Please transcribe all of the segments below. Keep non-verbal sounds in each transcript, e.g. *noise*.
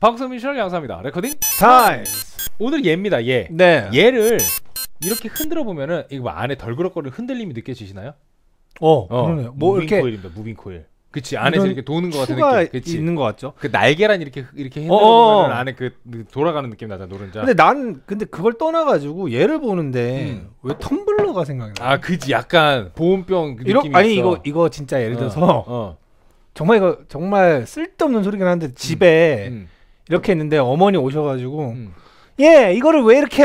박성민씨력 양사입니다 레코딩 타임 오늘 얘입니다 얘 예. 네. 얘를 이렇게 흔들어 보면은 이거 뭐 안에 덜그럭거리는 흔들림이 느껴지시나요? 어, 어 그러네요 뭐 무빙 이렇게 코일입니다 무빙 코일 그치 안에서 이렇게 도는 것 같은 느낌 그치 있는 것 같죠 그 날개란 이렇게 이렇게 어, 흔들어 어, 어. 보면 안에 그 돌아가는 느낌 나잖아 노른자 근데 난 근데 그걸 떠나가지고 얘를 보는데 음. 왜 텀블러가 생각나 아 그지 약간 보온병 그 느낌이 아니 있어. 이거 이거 진짜 예를 들어서 어, 어. 정말 이거 정말 쓸데없는 소리긴 한데 집에 음, 음. 이렇게 했는데 어머니 오셔가지고 음. 예 이거를 왜 이렇게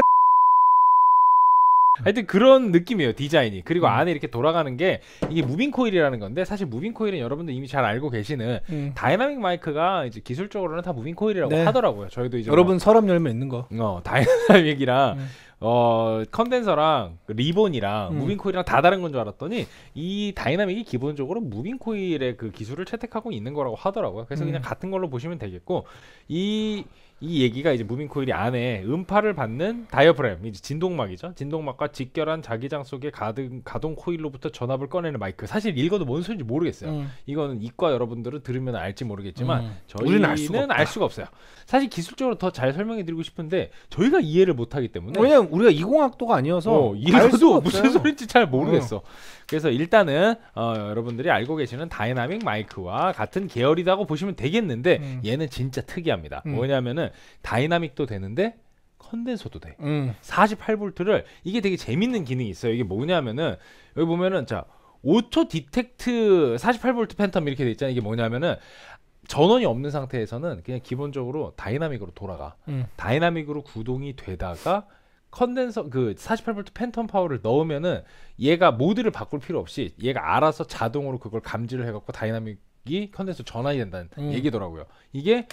하여튼 그런 느낌이에요 디자인이 그리고 음. 안에 이렇게 돌아가는 게 이게 무빙 코일이라는 건데 사실 무빙 코일은 여러분들 이미 잘 알고 계시는 음. 다이나믹 마이크가 이제 기술적으로는 다 무빙 코일이라고 네. 하더라고요 저희도 이제 여러분 뭐 서랍 열면 있는 거 어 *laughs* 다이나믹이랑 음. 어 컨덴서랑 그 리본이랑 음. 무빙 코일이랑 다 다른 건 줄 알았더니 이 다이나믹이 기본적으로 무빙 코일의 그 기술을 채택하고 있는 거라고 하더라고요. 그래서 음. 그냥 같은 걸로 보시면 되겠고 이이 얘기가 이제 무빙코일이 안에 음파를 받는 다이어프램, 이제 진동막이죠. 진동막과 직결한 자기장 속의 가등, 가동 코일로부터 전압을 꺼내는 마이크. 사실 읽어도 뭔 소리인지 모르겠어요. 음. 이거는 이과 여러분들은 들으면 알지 모르겠지만 음. 저희는 알 수가, 알 수가, 없어요. 사실 기술적으로 더 잘 설명해드리고 싶은데 저희가 이해를 못하기 때문에 왜냐면 우리가 이공학도가 아니어서 어, 읽어도 무슨 소리인지 잘 모르겠어. 음. 그래서 일단은 어, 여러분들이 알고 계시는 다이나믹 마이크와 같은 계열이라고 보시면 되겠는데 음. 얘는 진짜 특이합니다. 음. 뭐냐면은 다이나믹도 되는데 컨덴서도 돼. 음. 48볼트를 이게 되게 재밌는 기능이 있어요. 이게 뭐냐면은 여기 보면은 자오초 디텍트 48볼트 팬텀 이렇게 돼 있잖아요. 이게 뭐냐면은 전원이 없는 상태에서는 그냥 기본적으로 다이나믹으로 돌아가. 음. 다이나믹으로 구동이 되다가 컨덴서 그4 8트 팬텀 파워를 넣으면은 얘가 모드를 바꿀 필요 없이 얘가 알아서 자동으로 그걸 감지를 해갖고 다이나믹이 컨덴서 전환이 된다는 음. 얘기더라고요. 이게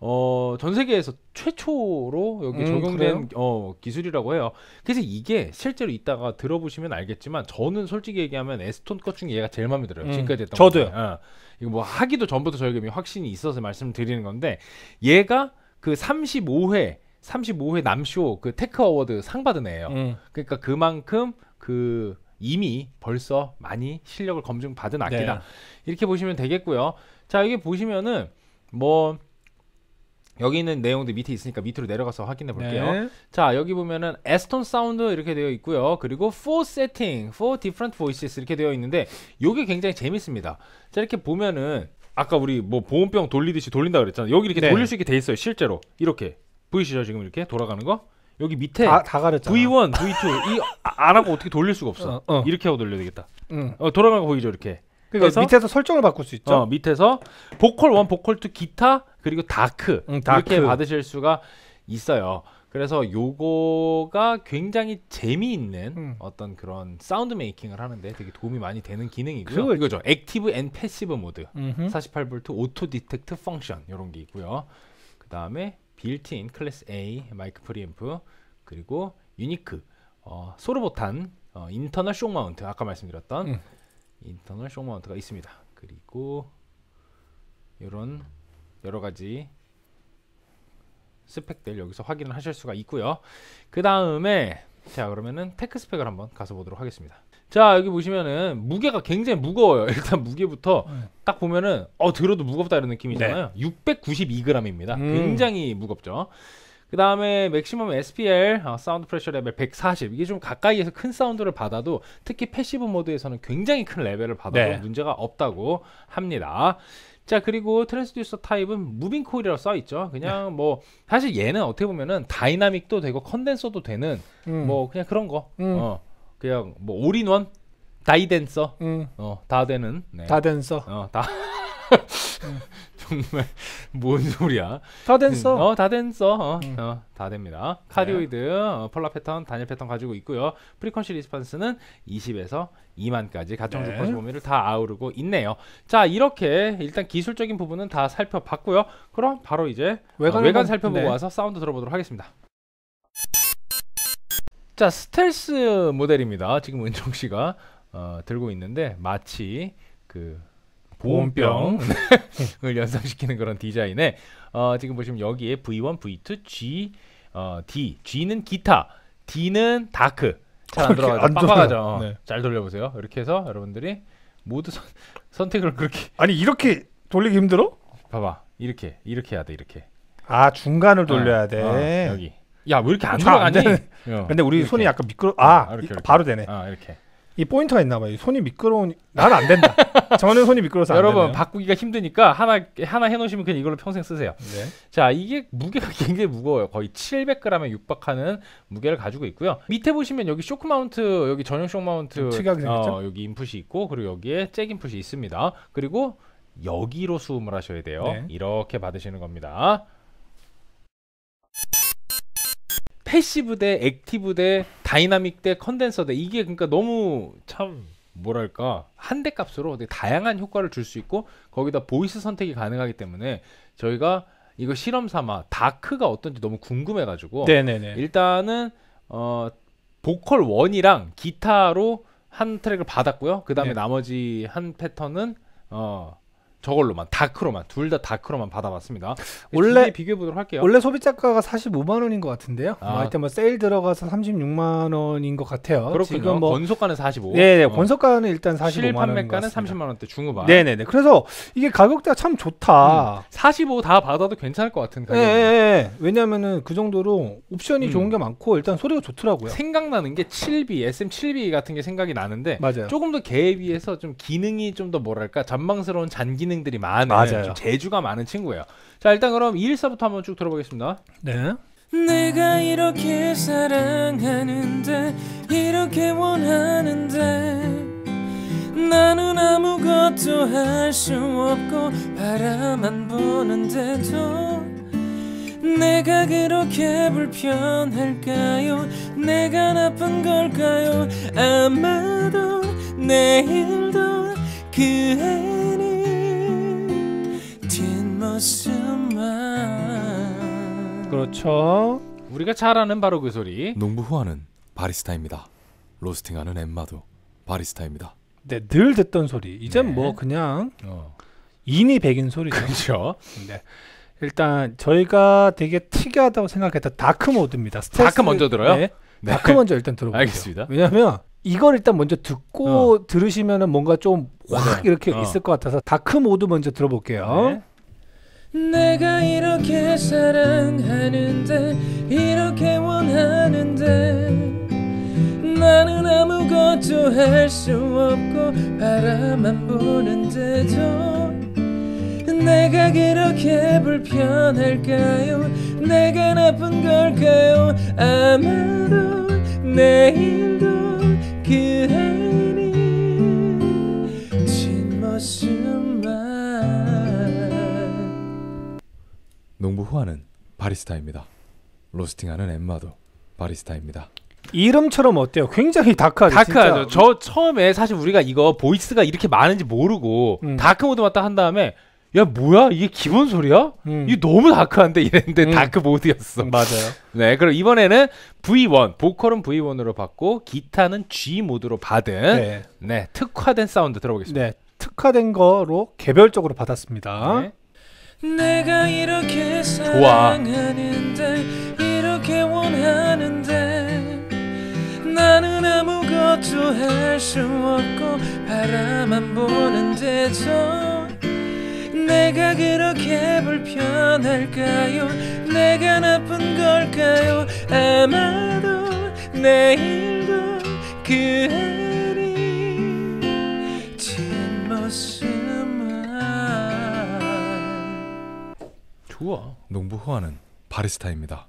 어, 전 세계에서 최초로 여기 음, 적용된 어, 기술이라고 해요. 그래서 이게 실제로 이따가 들어보시면 알겠지만 저는 솔직히 얘기하면 에스톤 것 중에 얘가 제일 마음에 들어요. 음, 지금까지 했던 저도요. 어. 이거 뭐 하기도 전부터 저희가 확신이 있어서 말씀드리는 건데 얘가 그 35회 35회 남쇼 그 테크 어워드 상 받은 애예요. 음. 그러니까 그만큼 그 이미 벌써 많이 실력을 검증받은 악기다. 네. 이렇게 보시면 되겠고요. 자, 여기 보시면은 뭐 여기 있는 내용들 밑에 있으니까 밑으로 내려가서 확인해 볼게요. 네. 자, 여기 보면은 에스톤 사운드 이렇게 되어 있고요. 그리고 for setting, for different voices 이렇게 되어 있는데 요게 굉장히 재밌습니다. 자, 이렇게 보면은 아까 우리 뭐 보온병 돌리듯이 돌린다 그랬잖아 여기 이렇게 네. 돌릴 수 있게 돼 있어요. 실제로. 이렇게. 보이시죠? 지금 이렇게 돌아가는 거? 여기 밑에 다, 다 가렸잖아. V1, V2 이안 하고 어떻게 돌릴 수가 없어. 어, 어. 이렇게 하고 돌려야 되겠다. 응. 어, 돌아가는 거 보이죠? 이렇게. 그래서 밑에서 설정을 바꿀 수 있죠. 어, 밑에서 보컬 1, 보컬 2, 기타 그리고 다크, 응, 다크. 이렇게 받으실 수가 있어요. 그래서 요거가 굉장히 재미있는 음. 어떤 그런 사운드 메이킹을 하는데 되게 도움이 많이 되는 기능이고요. 그 이거죠. 액티브 앤 패시브 모드. 음흠. 48V 오토 디텍트 펑션 요런 게 있고요. 그다음에 빌트인 클래스 A 마이크 프리앰프 그리고 유니크 어, 소르보탄 어, 인터널 쇼 마운트 아까 말씀드렸던 음. 인터널 쇼 마운트가 있습니다. 그리고 이런 여러 가지 스펙들 여기서 확인을 하실 수가 있고요. 그 다음에 자 그러면은 테크 스펙을 한번 가서 보도록 하겠습니다. 자 여기 보시면은 무게가 굉장히 무거워요. *laughs* 일단 무게부터 네. 딱 보면은 어 들어도 무겁다 이런 느낌이잖아요. 네. 692g입니다. 음. 굉장히 무겁죠. 그 다음에 맥시멈 SPL 어, 사운드 프레셔 레벨 140 이게 좀 가까이에서 큰 사운드를 받아도 특히 패시브 모드에서는 굉장히 큰 레벨을 받아도 네. 문제가 없다고 합니다. 자 그리고 트랜스듀서 타입은 무빙 코일이라고 써 있죠. 그냥 네. 뭐 사실 얘는 어떻게 보면은 다이나믹도 되고 컨덴서도 되는 음. 뭐 그냥 그런 거. 음. 어 그냥 뭐 올인원 다이댄서 음. 어다 되는 네. 다댄서 어다 음. *laughs* 정말 *laughs* 뭔 소리야? 다 됐어. 음, 어, 다 됐어. 어, 음. 어, 다 됩니다. 카디오이드, 네. 어, 폴라 패턴, 단일 패턴 가지고 있고요. 프리퀀시 리스판스는 20에서 2만까지 가청 주파수 네. 범위를 다 아우르고 있네요. 자, 이렇게 일단 기술적인 부분은 다 살펴봤고요. 그럼 바로 이제 외관, 어, 외관 살펴보고 네. 와서 사운드 들어보도록 하겠습니다. 자, 스텔스 모델입니다. 지금 은정 씨가 어, 들고 있는데 마치 그 보온병을 *laughs* 연상시키는 그런 디자인에 어, 지금 보시면 여기에 V1, V2, G, 어, D. G는 기타, D는 다크. 잘 안 들어가죠. 빡빡하죠. 어, 네. 잘 돌려보세요. 이렇게 해서 여러분들이 모두 선, *laughs* 선택을 그렇게 *laughs* 아니 이렇게 돌리기 힘들어? 봐봐 이렇게 이렇게 해야 돼 이렇게 아 중간을 네. 돌려야 아, 돼 아, 여기 야 왜 이렇게 안 돌아가니? 안 어, 근데 우리 이렇게. 손이 약간 미끄러 아, 아 이렇게, 이렇게. 바로 되네 아 이렇게 이 포인트가 있나 봐요. 손이 미끄러운 나는 안 된다. *laughs* 저는 손이 미끄러워서 여러분 바꾸기가 힘드니까 하나 하나 해 놓으시면 그냥 이걸로 평생 쓰세요. 네. 자, 이게 무게가 *laughs* 굉장히 무거워요. 거의 700g에 육박하는 무게를 가지고 있고요. 밑에 보시면 여기 쇼크 마운트, 여기 전용 쇼크 마운트 특이하게 어, 생겼죠? 어, 여기 인풋이 있고 그리고 여기에 잭 인풋이 있습니다. 그리고 여기로 수음을 하셔야 돼요. 네. 이렇게 받으시는 겁니다. 패시브 대 액티브 대 다이나믹 대 컨덴서 대 이게 그러니까 너무 참 뭐랄까 한 대 값으로 되게 다양한 효과를 줄 수 있고 거기다 보이스 선택이 가능하기 때문에 저희가 이거 실험 삼아 다크가 어떤지 너무 궁금해가지고 일단은 어 보컬 원이랑 기타로 한 트랙을 받았고요. 그 다음에 네. 나머지 한 패턴은 어 저걸로만 다크로만 둘 다 다크로만 받아봤습니다. 네, 원래 비교해 보도록 할게요. 원래 소비자가가 45만 원인 것 같은데요. 아. 뭐 하여튼 뭐 세일 들어가서 36만 원인 것 같아요. 그렇군요. 지금 뭐 권속가는 45. 네, 네. 어. 권속가는 일단 45만 원. 실판매가는 30만 원대 중후반. 네, 네, 네. 그래서 이게 가격대가 참 좋다. 음. 45 다 받아도 괜찮을 것 같은 가격. 네, 네, 네, 왜냐면은 그 정도로 옵션이 음. 좋은 게 많고 일단 소리가 좋더라고요. 생각나는 게 7B, SM7B 같은 게 생각이 나는데 맞아요. 조금 더 걔에 비해서 좀 기능이 좀 더 뭐랄까 전망스러운 잔기능 오프들이 많은 맞아요. 좀 재주가 많은 친구예요. 자 일단 그럼 2일사부터 한번 쭉 들어보겠습니다. 네. 내가 이렇게 사랑하는데 이렇게 원하는데 나는 아무것도 할수 없고 바라만 보는데도 내가 그렇게 불편할까요 내가 나쁜 걸까요 아마도 내일도 그해 그렇죠. 우리가 잘 아는 바로 그 소리. 농부 후아는 바리스타입니다. 로스팅하는 엠마도 바리스타입니다. 네, 늘 듣던 소리. 이제 네. 뭐 그냥 어. 인이 백인 소리죠. 그렇죠. 네. 일단 저희가 되게 특이하다고 생각했던 다크 모드입니다. 스트레스, 다크 먼저 들어요? 네. 네. 다크 먼저 일단 들어보게요 알겠습니다. 왜냐하면 이걸 일단 먼저 듣고 어. 들으시면은 뭔가 좀 확 이렇게 어. 있을 것 같아서 다크 모드 먼저 들어볼게요. 네. 내가 이렇게 사랑하는데 이렇게 원하는데 나는 아무것도 할 수 없고 바라만 보는데도 내가 그렇게 불편할까요 내가 나쁜 걸까요 아마도 내일도 그해 농부 후아는 바리스타입니다. 로스팅하는 엠마도 바리스타입니다. 이름처럼 어때요? 굉장히 다크하죠. 다크하죠. 저 처음에 사실 우리가 이거 보이스가 이렇게 많은지 모르고 음. 다크 모드만 딱한 다음에 야 뭐야 이게 기본 소리야? 음. 이게 너무 다크한데 이랬는데 음. 다크 모드였어. 음, 맞아요. *laughs* 네, 그럼 이번에는 V1 보컬은 V1으로 받고 기타는 G 모드로 받은 네, 네 특화된 사운드 들어보겠습니다. 네, 특화된 거로 개별적으로 받았습니다. 네. 내가 이렇게 사랑하는데 이렇게 원하는데 나는 아무것도 할 수 없고 바라만 보는데도 내가 그렇게 불편할까요 내가 나쁜 걸까요 아마도 내일도 그 우와. 농부 후아는 바리스타입니다.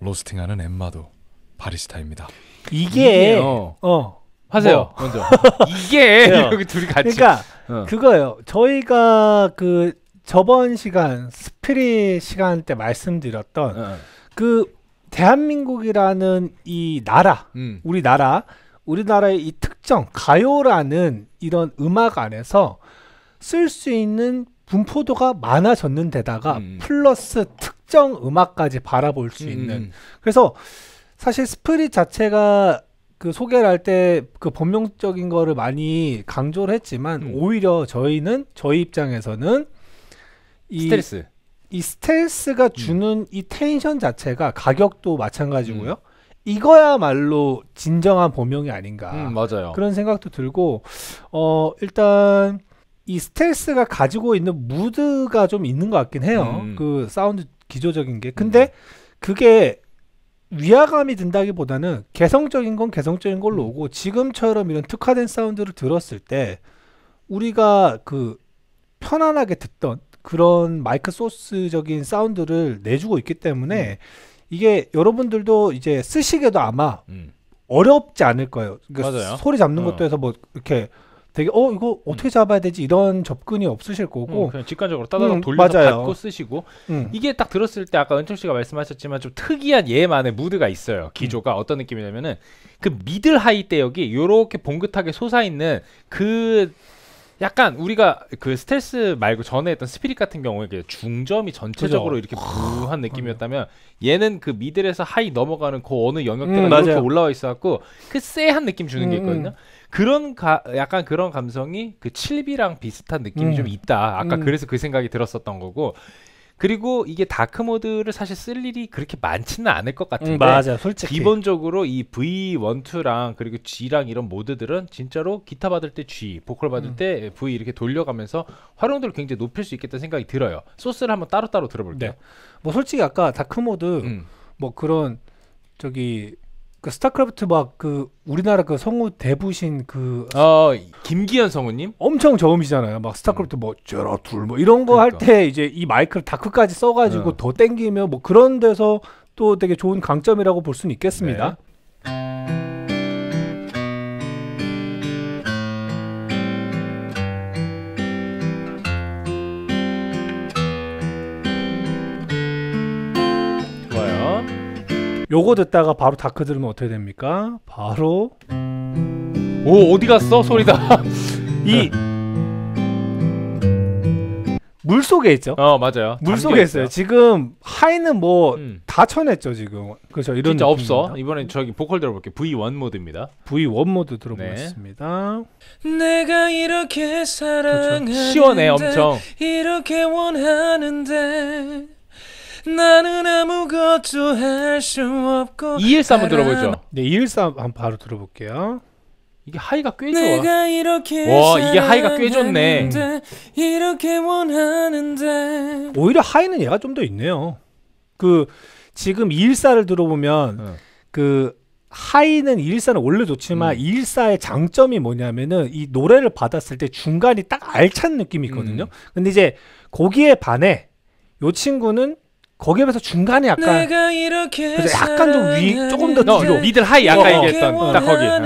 로스팅하는 엠마도 바리스타입니다. 이게 어. 어. 하세요 뭐, 먼저 *laughs* 이게 여기 둘이 같이 그러니까 어. 그거예요 저희가 그 저번 시간 스피릿 시간 때 말씀드렸던 어. 그 대한민국이라는 이 나라 음. 우리나라 우리나라의 이 특정 가요라는 이런 음악 안에서 쓸 수 있는 분포도가 많아졌는 데다가 음. 플러스 특정 음악까지 바라볼 수 음, 음. 있는 그래서 사실 스프릿 자체가 그 소개를 할 때그 본명적인 거를 많이 강조를 했지만 음. 오히려 저희는 저희 입장에서는 이 스트레스 이스트스가 음. 주는 음. 이 텐션 자체가 가격도 마찬가지고요. 음. 이거야말로 진정한 범명이 아닌가. 맞아요. 그런 생각도 들고 어 일단 이 스텔스가 가지고 있는 무드가 좀 있는 것 같긴 해요. 음. 그 사운드 기조적인 게. 근데 음. 그게 위화감이 든다기보다는 개성적인 건 개성적인 걸로 음. 오고 지금처럼 이런 특화된 사운드를 들었을 때 우리가 그 편안하게 듣던 그런 마이크 소스적인 사운드를 내주고 있기 때문에 음. 이게 여러분들도 이제 쓰시게도 아마 음. 어렵지 않을 거예요. 그러니까 소리 잡는 어. 것도 해서 뭐 이렇게 되게 어 이거 어떻게 음. 잡아야 되지 이런 접근이 없으실 거고 음, 그냥 직관적으로 따다닥 음, 돌려서 맞아요. 받고 쓰시고 음. 이게 딱 들었을 때 아까 은철 씨가 말씀하셨지만 좀 특이한 얘만의 예 무드가 있어요 음. 기조가 어떤 느낌이냐면은 그 미들 하이 때 여기 요렇게 봉긋하게 솟아 있는 그 약간 우리가 그 스텔스 말고 전에 했던 스피릿 같은 경우에 중점이 전체적으로 그죠? 이렇게 부한 느낌이었다면 얘는 그 미들에서 하이 넘어가는 그 어느 영역대가 음, 이렇게 맞아요. 올라와 있어갖고 그 쎄한 느낌 주는 음. 게 음. 있거든요. 그런 가, 약간 그런 감성이 그 칠비랑 비슷한 느낌이 음. 좀 있다. 아까 음. 그래서 그 생각이 들었었던 거고 그리고 이게 다크 모드를 사실 쓸 일이 그렇게 많지는 않을 것 같은데 음, 맞아 솔직히 기본적으로 이 v 원투랑 그리고 G랑 이런 모드들은 진짜로 기타 받을 때 G, 보컬 받을 음. 때 V 이렇게 돌려가면서 활용도를 굉장히 높일 수 있겠다는 생각이 들어요. 소스를 한번 따로따로 들어볼게요. 네. 뭐 솔직히 아까 다크 모드 음. 뭐 그런 저기 그 스타크래프트 막 그 우리나라 그 성우 대부신 그 어, 김기현 성우님 엄청 저음이잖아요. 막 스타크래프트 음. 뭐제라둘뭐 뭐 이런 거 할때 그러니까. 이제 이 마이크를 다크까지 써가지고 음. 더 땡기면 뭐 그런 데서 또 되게 좋은 강점이라고 볼 수는 있겠습니다. 네. 요거 듣다가 바로 다크 들으면 어떻게 됩니까? 바로 오 어디 갔어 소리다 *laughs* 이물 네. 속에 있죠. 어 맞아요. 물 속에 있어요. 지금 하이는 뭐 음. 쳐냈죠 지금. 그렇죠. 이런 진짜 없어. 이번엔 저기 보컬 들어볼게. V1 모드입니다. V1 모드 들어보겠습니다. 네. 내가 이렇게 그렇죠. 사랑하는데 시원해 엄청. 이렇게 원하는데 나는 아무것도 할수 없고 213 한번 들어보죠. 네, 213 한번 바로 들어볼게요. 이게 하이가 꽤 좋아. 와, 이게 하이가 꽤 좋네. 음. 오히려 하이는 얘가 좀 더 있네요. 그 지금 214를 들어보면 어. 그 하이는 214는 원래 좋지만 음. 214의 장점이 뭐냐면은 이 노래를 받았을 때 중간이 딱 알찬 느낌이 있거든요. 음. 근데 이제 거기에 반해 요 친구는 거기에 서 중간에 약간 그래서 약간 좀 위 조금 더 어, 요 미들 하이 약간 얘기했던 어, 딱 거기 어.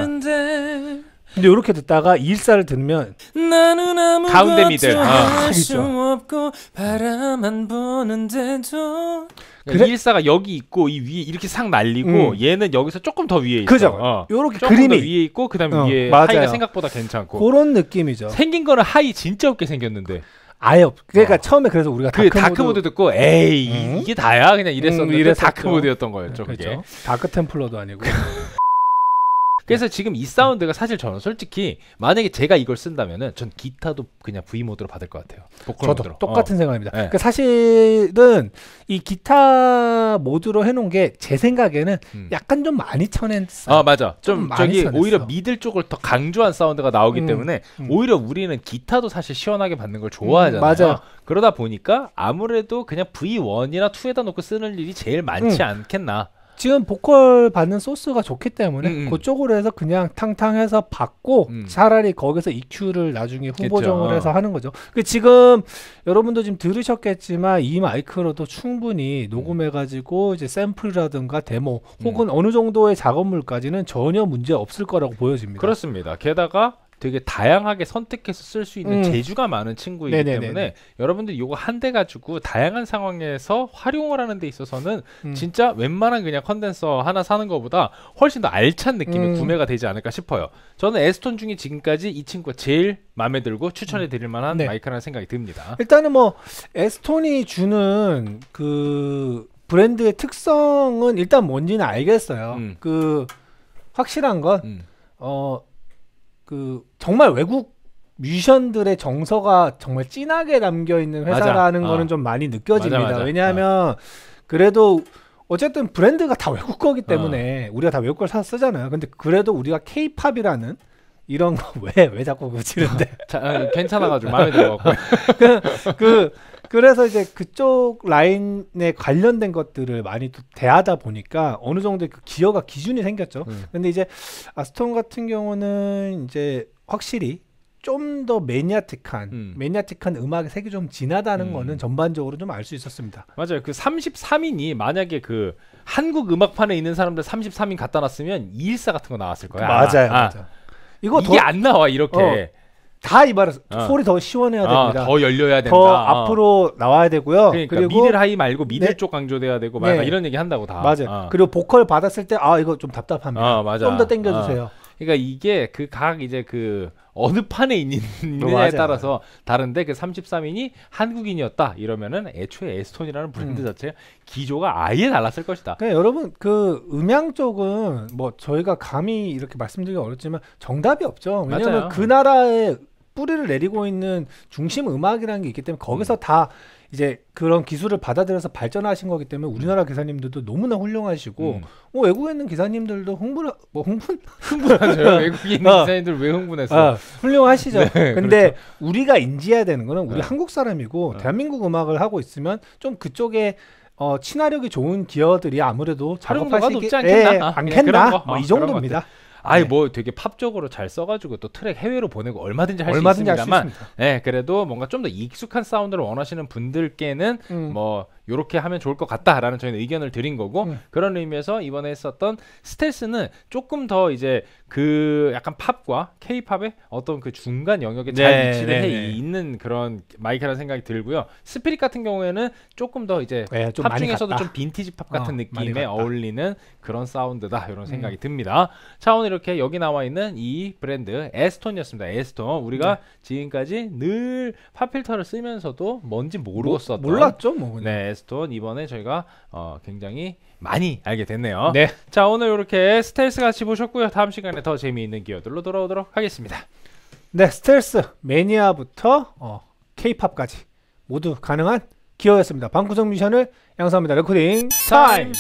근데 이렇게 듣다가 일사를 들으면 가운데 미들 아, 없고 바라만 보는데도 그래? 일사가 여기 있고 이 위에 이렇게 상 날리고 음. 얘는 여기서 조금 더 위에 있어. 그죠? 어. 렇게 그림이 위에 있고 그다음에 어, 위에 맞아요. 하이가 생각보다 괜찮고. 그런 느낌이죠. 생긴 거는 하이 진짜 없게 생겼는데. 아예 없. 그러니까 어. 처음에 그래서 우리가 그 다크 모드 듣고 에이 응? 이게 다야 그냥 이랬었는데 음, 이랬었죠. 다크 모드였던 거였죠. 그렇죠. 그게. 다크 템플러도 아니고 *laughs* 그래서 네. 지금 이 사운드가 사실 저는 솔직히 만약에 제가 이걸 쓴다면은 전 기타도 그냥 V 모드로 받을 것 같아요. 보컬 저도 모드로. 똑같은 어. 생각입니다. 네. 그러니까 사실은 이 기타 모드로 해놓은 게 제 생각에는 음. 약간 좀 많이 쳐냈어. 아 맞아. 좀, 좀 저기 쳐냈어. 오히려 미들 쪽을 더 강조한 사운드가 나오기 음. 때문에 음. 오히려 우리는 기타도 사실 시원하게 받는 걸 좋아하잖아요. 음, 맞아. 그러다 보니까 아무래도 그냥 V1이나 2에다 놓고 쓰는 일이 제일 많지 음. 않겠나. 지금 보컬 받는 소스가 좋기 때문에 음, 음. 그쪽으로 해서 그냥 탕탕해서 받고 음. 차라리 거기서 EQ를 나중에 후보정을 어. 해서 하는 거죠. 그 지금 여러분도 지금 들으셨겠지만 이 마이크로도 충분히 녹음해가지고 이제 샘플이라든가 데모 음. 혹은 어느 정도의 작업물까지는 전혀 문제 없을 거라고 보여집니다. 그렇습니다. 게다가 되게 다양하게 선택해서 쓸 수 있는 음. 재주가 많은 친구이기 네네네네. 때문에 여러분들 이거 한 대 가지고 다양한 상황에서 활용을 하는 데 있어서는 음. 진짜 웬만한 그냥 컨덴서 하나 사는 것보다 훨씬 더 알찬 느낌의 음. 구매가 되지 않을까 싶어요. 저는 에스톤 중에 지금까지 이 친구가 제일 마음에 들고 추천해 음. 드릴 만한 네. 마이크라는 생각이 듭니다. 일단은 뭐 에스톤이 주는 그 브랜드의 특성은 일단 뭔지는 알겠어요. 음. 그 확실한 건어 음. 그 정말 외국 뮤지션들의 정서가 정말 진하게 담겨 있는 회사라는 맞아. 거는 어. 좀 많이 느껴집니다. 맞아, 맞아. 왜냐하면 어. 그래도 어쨌든 브랜드가 다 외국 거기 때문에 어. 우리가 다 외국 걸 사서 쓰잖아요. 근데 그래도 우리가 케이팝이라는 이런 거 왜왜 왜 자꾸 그치는데? *laughs* 괜찮아가지고 마음에 들어갖고 *laughs* 그, 그 그래서 이제 그쪽 라인에 관련된 것들을 많이 또 대하다 보니까 어느 정도 그 기여가 기준이 생겼죠. 음. 근데 이제 아스톤 같은 경우는 이제 확실히 좀 더 매니아틱한 음. 매니아틱한 음악의 색이 좀 진하다는 음. 거는 전반적으로 좀 알 수 있었습니다. 맞아요. 그 33인이 만약에 그 한국 음악판에 있는 사람들 33인 갖다 놨으면 214 같은 거 나왔을 거야. 맞아요. 아, 맞아요. 아. 이거 이게 더... 안 나와 이렇게. 어. 다이 말은 어. 소리 더 시원해야 아, 됩니다. 아, 더 열려야 된다. 더 어. 아. 앞으로 나와야 되고요. 그러니까 그리고 미들 하이 말고 미들 네. 쪽 강조돼야 되고 막 네. 이런 얘기 한다고 다. 맞아요. 아. 그리고 보컬 받았을 때 아 이거 좀 답답합니다. 어, 좀더 땡겨주세요. 그러니까 이게 그 각 이제 그 어느 판에 있는냐에 따라서 다른데 그 33인이 한국인이었다 이러면은 애초에 에스톤이라는 브랜드 음. 자체 기조가 아예 달랐을 것이다. 그러니까 여러분 그 음향 쪽은 뭐 저희가 감히 이렇게 말씀드리기 어렵지만 정답이 없죠. 왜냐하면 맞아요. 그 나라의 뿌리를 내리고 있는 중심 음악이라는 게 있기 때문에 음. 거기서 음. 다 이제 그런 기술을 받아들여서 발전하신 거기 때문에 음. 우리나라 기사님들도 너무나 훌륭하시고 음. 뭐 외국에 있는 기사님들도 흥분 뭐 흥분 *laughs* 흥분하죠 *laughs* 외국에 있는 아, 기사님들 왜 흥분했어 어, 훌륭하시죠 네, 그렇죠. 근데 그렇죠. 우리가 인지해야 되는 거는 우리 네. 한국 사람이고 네. 대한민국 음악을 하고 있으면 좀 그쪽에 어, 친화력이 좋은 기어들이 아무래도 작업할 수 있게 높지 않겠나, 예, 아, 않겠나? 뭐이 정도입니다. 아예 네. 뭐 되게 팝적으로 잘 써가지고 또 트랙 해외로 보내고 얼마든지 할 수 있습니다만, 예, 네, 그래도 뭔가 좀 더 익숙한 사운드를 원하시는 분들께는 음. 뭐 요렇게 하면 좋을 것 같다라는 저희는 의견을 드린 거고 음. 그런 의미에서 이번에 했었던 스텔스는 조금 더 이제 그 약간 팝과 케이팝의 어떤 그 중간 영역에 네, 잘 위치를 네, 해 네. 있는 그런 마이크라는 생각이 들고요. 스피릿 같은 경우에는 조금 더 이제 네, 좀팝 중에서도 좀 빈티지 팝 같은 어, 느낌에 어울리는 그런 사운드다 이런 생각이 음. 듭니다. 자 오늘 이렇게 여기 나와 있는 이 브랜드 에스톤이었습니다. 에스톤 우리가 네. 지금까지 늘 팝필터를 쓰면서도 뭔지 뭐, 모르고 뭐, 썼던 몰랐죠, 뭐 그냥. 네, 에스톤 이번에 저희가 어, 굉장히 많이 알게 됐네요. 네. 자 오늘 이렇게 스텔스 같이 보셨고요. 다음 시간에 더 재미있는 기어들로 돌아오도록 하겠습니다. 네, 스텔스 매니아부터 어, K-팝까지 모두 가능한 기어였습니다. 방구석 미션을 양성합니다. 레코딩 타임.